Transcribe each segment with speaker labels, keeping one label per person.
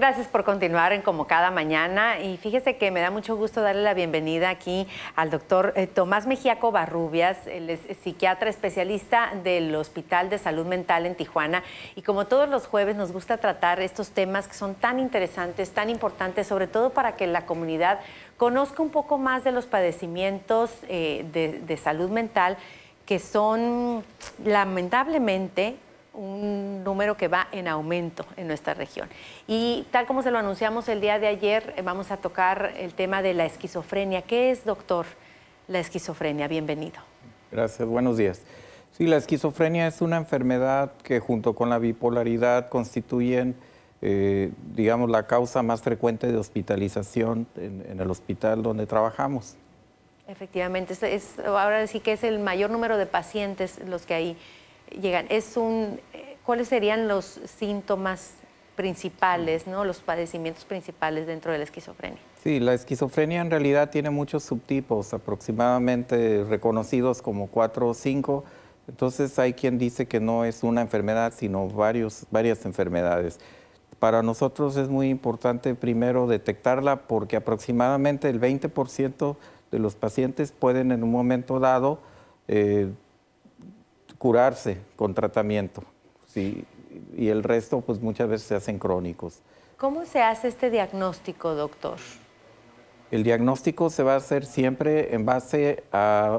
Speaker 1: Gracias por continuar en como cada mañana y fíjese que me da mucho gusto darle la bienvenida aquí al doctor eh, Tomás Mejía Covarrubias, el psiquiatra especialista del Hospital de Salud Mental en Tijuana y como todos los jueves nos gusta tratar estos temas que son tan interesantes, tan importantes, sobre todo para que la comunidad conozca un poco más de los padecimientos eh, de salud mental que son lamentablemente un número que va en aumento en nuestra región. Y tal como se lo anunciamos el día de ayer, eh, vamos a tocar el tema de la esquizofrenia. ¿Qué es, doctor, la esquizofrenia? Bienvenido.
Speaker 2: Gracias, buenos días. Sí, la esquizofrenia es una enfermedad que junto con la bipolaridad constituyen, eh, digamos, la causa más frecuente de hospitalización en, el hospital donde trabajamos.
Speaker 1: Efectivamente, ahora sí que es el mayor número de pacientes los que hay es un, eh, ¿Cuáles serían los síntomas principales, ¿no? los padecimientos principales dentro de la esquizofrenia?
Speaker 2: Sí, la esquizofrenia en realidad tiene muchos subtipos, aproximadamente reconocidos como cuatro o cinco. Entonces hay quien dice que no es una enfermedad, sino varios, varias enfermedades. Para nosotros es muy importante primero detectarla porque aproximadamente el 20% de los pacientes pueden en un momento dado eh, curarse con tratamiento. ¿sí? Y el resto, pues muchas veces se hacen crónicos.
Speaker 1: ¿Cómo se hace este diagnóstico, doctor?
Speaker 2: El diagnóstico se va a hacer siempre en base a,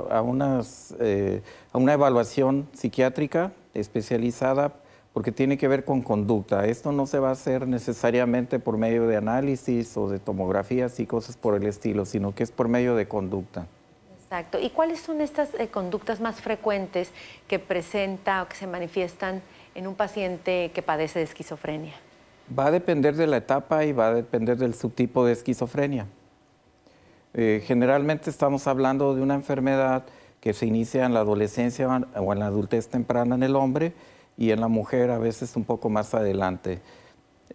Speaker 2: eh, a una evaluación psiquiátrica especializada porque tiene que ver con conducta. Esto no se va a hacer necesariamente por medio de análisis o de tomografías y cosas por el estilo, sino que es por medio de conducta.
Speaker 1: Exacto. ¿Y cuáles son estas eh, conductas más frecuentes que presenta o que se manifiestan en un paciente que padece de esquizofrenia?
Speaker 2: Va a depender de la etapa y va a depender del subtipo de esquizofrenia. Eh, generalmente estamos hablando de una enfermedad que se inicia en la adolescencia o en la adultez temprana en el hombre y en la mujer a veces un poco más adelante.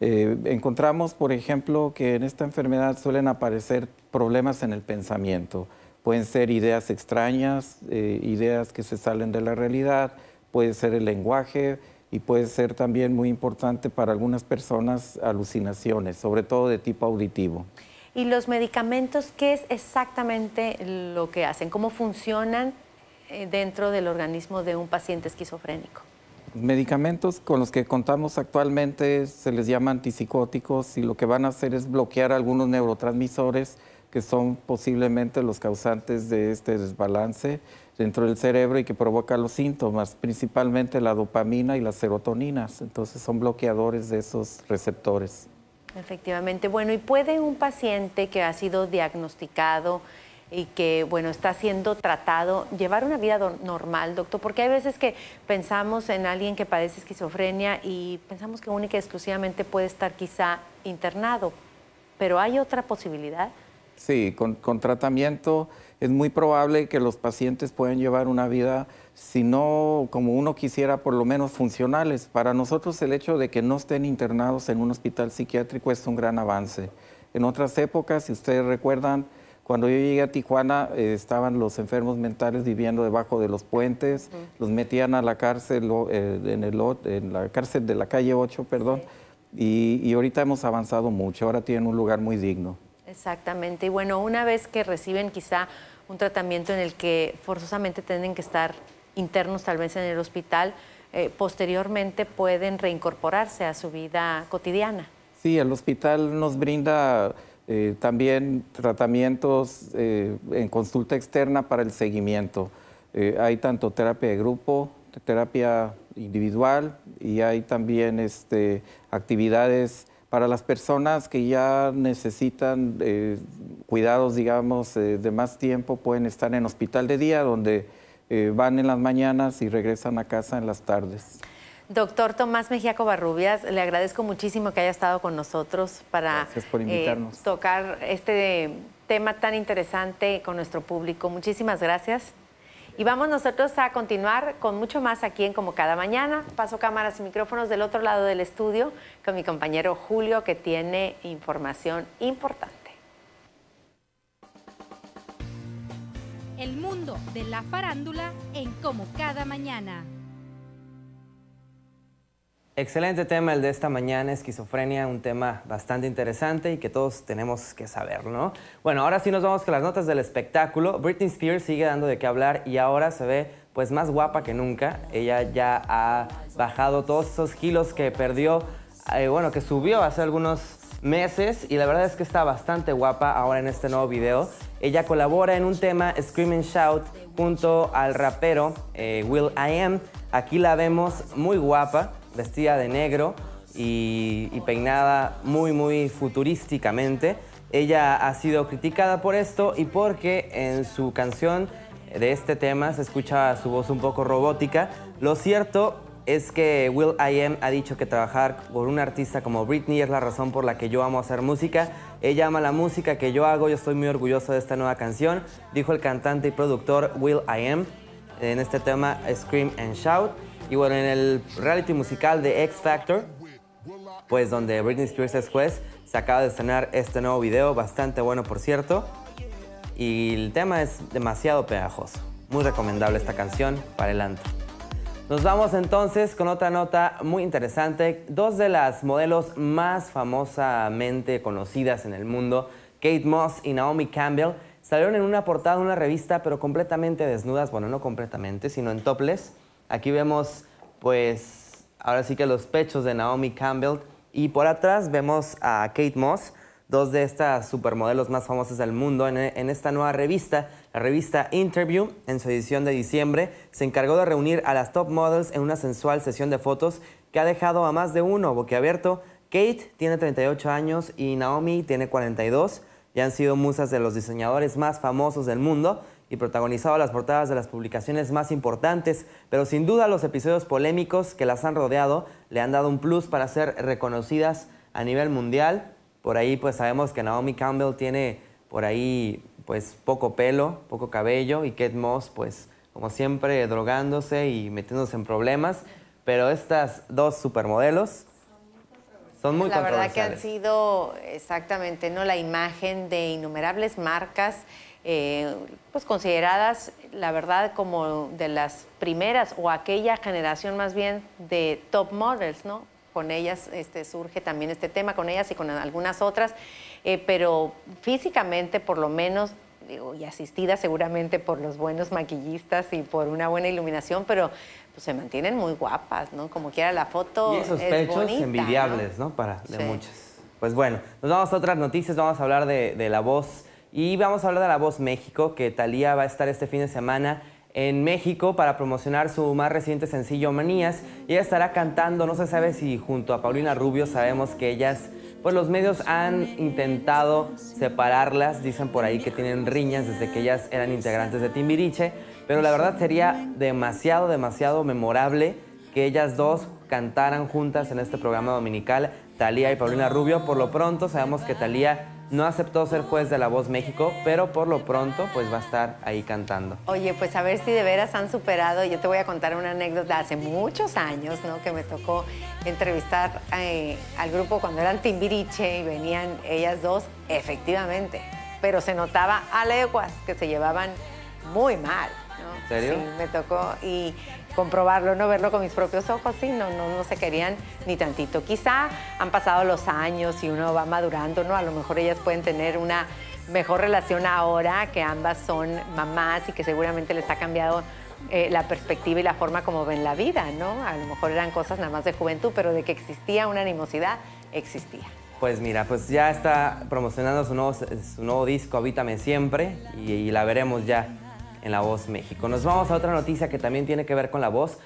Speaker 2: Eh, encontramos, por ejemplo, que en esta enfermedad suelen aparecer problemas en el pensamiento. Pueden ser ideas extrañas, eh, ideas que se salen de la realidad, puede ser el lenguaje y puede ser también muy importante para algunas personas alucinaciones, sobre todo de tipo auditivo.
Speaker 1: ¿Y los medicamentos qué es exactamente lo que hacen? ¿Cómo funcionan eh, dentro del organismo de un paciente esquizofrénico?
Speaker 2: Medicamentos con los que contamos actualmente se les llama antipsicóticos y lo que van a hacer es bloquear algunos neurotransmisores que son posiblemente los causantes de este desbalance dentro del cerebro y que provoca los síntomas, principalmente la dopamina y las serotoninas. Entonces son bloqueadores de esos receptores.
Speaker 1: Efectivamente. Bueno, ¿y puede un paciente que ha sido diagnosticado y que, bueno, está siendo tratado, llevar una vida normal, doctor? Porque hay veces que pensamos en alguien que padece esquizofrenia y pensamos que única y exclusivamente puede estar quizá internado, pero hay otra posibilidad.
Speaker 2: Sí, con, tratamiento es muy probable que los pacientes puedan llevar una vida, si no como uno quisiera, por lo menos funcionales. Para nosotros el hecho de que no estén internados en un hospital psiquiátrico es un gran avance. En otras épocas, si ustedes recuerdan, cuando yo llegué a Tijuana, eh, estaban los enfermos mentales viviendo debajo de los puentes, los metían a la cárcel, eh, en, el, en, la cárcel de la calle 8, perdón, y ahorita hemos avanzado mucho, ahora tienen un lugar muy digno.
Speaker 1: Exactamente. Y bueno, una vez que reciben quizá un tratamiento en el que forzosamente tienen que estar internos tal vez en el hospital, eh, posteriormente pueden reincorporarse a su vida cotidiana.
Speaker 2: Sí, el hospital nos brinda eh, también tratamientos eh, en consulta externa para el seguimiento. hay tanto terapia de grupo, terapia individual y hay también este, actividades para las personas que ya necesitan eh, cuidados, digamos, eh, de más tiempo, pueden estar en hospital de día, donde eh, van en las mañanas y regresan a casa en las tardes.
Speaker 1: Doctor Tomás Mejía Covarrubias, le agradezco muchísimo que haya estado con nosotros para tocar este tema tan interesante con nuestro público. Muchísimas gracias. Y vamos nosotros a continuar con mucho más aquí en Como Cada Mañana. Paso cámaras y micrófonos del otro lado del estudio con mi compañero Julio que tiene información importante. El mundo de la farándula en Como Cada Mañana.
Speaker 3: Excelente tema el de esta mañana, esquizofrenia, un tema bastante interesante y que todos tenemos que saber, ¿no? Bueno, ahora sí nos vamos con las notas del espectáculo. Britney Spears sigue dando de qué hablar y ahora se ve pues más guapa que nunca. Ella ya ha bajado todos esos kilos que perdió, eh, bueno, que subió hace algunos meses y la verdad es que está bastante guapa ahora en este nuevo video. Ella colabora en un tema, Scream and Shout, junto al rapero eh, Will I Am. Aquí la vemos muy guapa vestida de negro y, peinada muy, muy futurísticamente. Ella ha sido criticada por esto y porque en su canción de este tema se escucha su voz un poco robótica. Lo cierto es que Will I Am ha dicho que trabajar con una artista como Britney es la razón por la que yo amo hacer música. Ella ama la música que yo hago, yo estoy muy orgulloso de esta nueva canción, dijo el cantante y productor Will I Am en este tema Scream and Shout. Y bueno, en el reality musical de X Factor, pues donde Britney Spears es juez, se acaba de estrenar este nuevo video, bastante bueno por cierto. Y el tema es demasiado pegajoso. Muy recomendable esta canción para el Nos vamos entonces con otra nota muy interesante. Dos de las modelos más famosamente conocidas en el mundo, Kate Moss y Naomi Campbell, salieron en una portada de una revista, pero completamente desnudas. Bueno, no completamente, sino en topless Aquí vemos, pues, ahora sí que los pechos de Naomi Campbell. Y por atrás vemos a Kate Moss, dos de estas supermodelos más famosas del mundo, en, esta nueva revista, la revista Interview, en su edición de diciembre, se encargó de reunir a las top models en una sensual sesión de fotos que ha dejado a más de uno boquiabierto. Kate tiene 38 años y Naomi tiene 42. y han sido musas de los diseñadores más famosos del mundo y protagonizado las portadas de las publicaciones más importantes, pero sin duda los episodios polémicos que las han rodeado le han dado un plus para ser reconocidas a nivel mundial. Por ahí pues sabemos que Naomi Campbell tiene por ahí pues poco pelo, poco cabello y Kate Moss pues como siempre drogándose y metiéndose en problemas, pero estas dos supermodelos son muy La verdad que han
Speaker 1: sido exactamente no la imagen de innumerables marcas eh, pues consideradas, la verdad, como de las primeras o aquella generación más bien de top models, ¿no? Con ellas este, surge también este tema, con ellas y con algunas otras, eh, pero físicamente por lo menos y asistida seguramente por los buenos maquillistas y por una buena iluminación, pero pues, se mantienen muy guapas, ¿no? Como quiera la foto. Y esos pechos envidiables,
Speaker 3: ¿no? Para de muchas. Pues bueno, nos vamos a otras noticias, vamos a hablar de la voz y vamos a hablar de La Voz México, que Talía va a estar este fin de semana en México para promocionar su más reciente sencillo Manías y ella estará cantando, no se sabe si junto a Paulina Rubio sabemos que ellas, pues los medios han intentado separarlas, dicen por ahí que tienen riñas desde que ellas eran integrantes de Timbiriche, pero la verdad sería demasiado, demasiado memorable que ellas dos cantaran juntas en este programa dominical, Talía y Paulina Rubio, por lo pronto sabemos que Talía no aceptó ser juez de La Voz México, pero por lo pronto pues va a estar ahí cantando.
Speaker 1: Oye, pues a ver si de veras han superado. Yo te voy a contar una anécdota hace muchos años, ¿no? Que me tocó entrevistar eh, al grupo cuando eran Timbiriche y venían ellas dos, efectivamente. Pero se notaba a leguas que se llevaban muy mal. ¿no? ¿En serio? Sí, me tocó. Y comprobarlo, no verlo con mis propios ojos, sí, no, no, no se querían ni tantito. Quizá han pasado los años y uno va madurando, ¿no? A lo mejor ellas pueden tener una mejor relación ahora, que ambas son mamás y que seguramente les ha cambiado eh, la perspectiva y la forma como ven la vida, ¿no? A lo mejor eran cosas nada más de juventud, pero de que existía una animosidad, existía.
Speaker 3: Pues mira, pues ya está promocionando su nuevo, su disco, Avítame Siempre, y la veremos ya en La Voz México. Nos vamos a otra noticia que también tiene que ver con La Voz.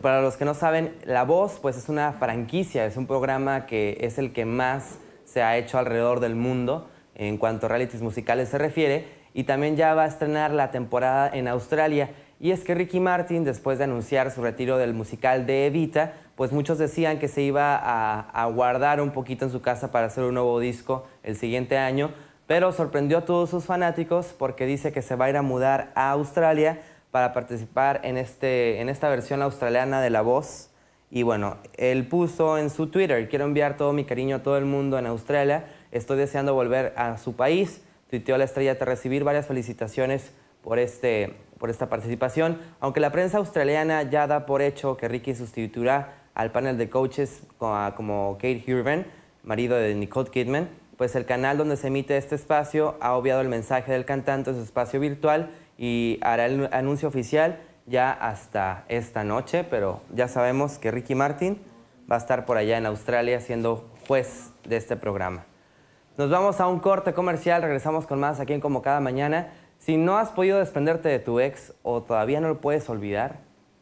Speaker 3: Para los que no saben, La Voz pues es una franquicia, es un programa que es el que más se ha hecho alrededor del mundo en cuanto a realities musicales se refiere y también ya va a estrenar la temporada en Australia. Y es que Ricky Martin, después de anunciar su retiro del musical de Evita, pues muchos decían que se iba a, a guardar un poquito en su casa para hacer un nuevo disco el siguiente año, pero sorprendió a todos sus fanáticos porque dice que se va a ir a mudar a Australia para participar este, en, esta versión australiana de La Voz. Y bueno, él puso en su Twitter, quiero enviar todo mi cariño a todo el mundo en Australia, estoy deseando volver a su país, tuiteó la estrella de recibir varias felicitaciones por, este, por esta participación, aunque la prensa australiana ya da por hecho que Ricky sustituirá al panel de coaches como Kate Hurven, marido de Nicole Kidman, pues el canal donde se emite este espacio ha obviado el mensaje del cantante en su espacio virtual y hará el anuncio oficial ya hasta esta noche, pero ya sabemos que Ricky Martin va a estar por allá en Australia siendo juez de este programa. Nos vamos a un corte comercial, regresamos con más aquí en Como Cada Mañana. Si no has podido desprenderte de tu ex o todavía no lo puedes olvidar,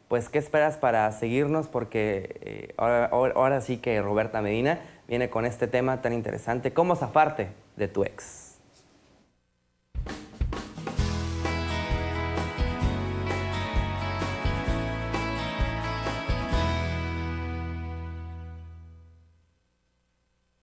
Speaker 3: pues ¿qué esperas para seguirnos? Porque eh, ahora sí que Roberta Medina viene con este tema tan interesante, cómo zafarte de tu ex.